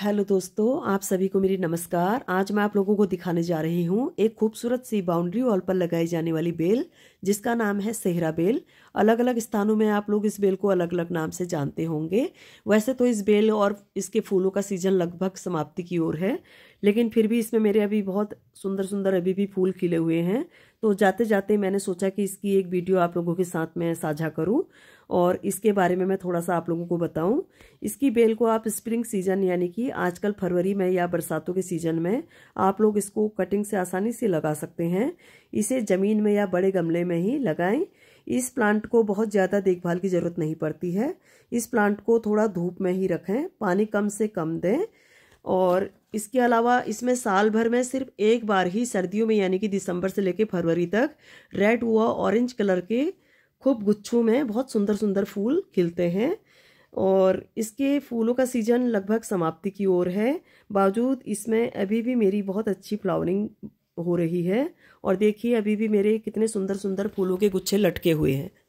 hello दोस्तों आप सभी को मेरी नमस्कार आज मैं आप लोगों को दिखाने जा रही हूँ एक खूबसूरत सी बाउंड्री वॉल पर लगाई जाने वाली बेल जिसका नाम है सेहरा बेल अलग अलग स्थानों में आप लोग इस बेल को अलग अलग नाम से जानते होंगे वैसे तो इस बेल और इसके फूलों का सीजन लगभग समाप्ति की ओर है लेकिन फिर भी इसमें मेरे अभी बहुत सुंदर सुंदर अभी भी फूल खिले हुए हैं तो जाते जाते मैंने सोचा कि इसकी एक वीडियो आप लोगों के साथ मैं साझा करूं और इसके बारे में मैं थोड़ा सा आप लोगों को बताऊं इसकी बेल को आप स्प्रिंग सीजन यानी कि आजकल फरवरी में या बरसातों के सीजन में आप लोग इसको कटिंग से आसानी से लगा सकते हैं इसे ज़मीन में या बड़े गमले में ही लगाएं इस प्लांट को बहुत ज़्यादा देखभाल की ज़रूरत नहीं पड़ती है इस प्लांट को थोड़ा धूप में ही रखें पानी कम से कम दें और इसके अलावा इसमें साल भर में सिर्फ एक बार ही सर्दियों में यानी कि दिसंबर से लेकर फरवरी तक रेड व ऑरेंज कलर के खूब गुच्छों में बहुत सुंदर सुंदर फूल खिलते हैं और इसके फूलों का सीजन लगभग समाप्ति की ओर है बावजूद इसमें अभी भी मेरी बहुत अच्छी फ्लावरिंग हो रही है और देखिए अभी भी मेरे कितने सुंदर सुंदर फूलों के गुच्छे लटके हुए हैं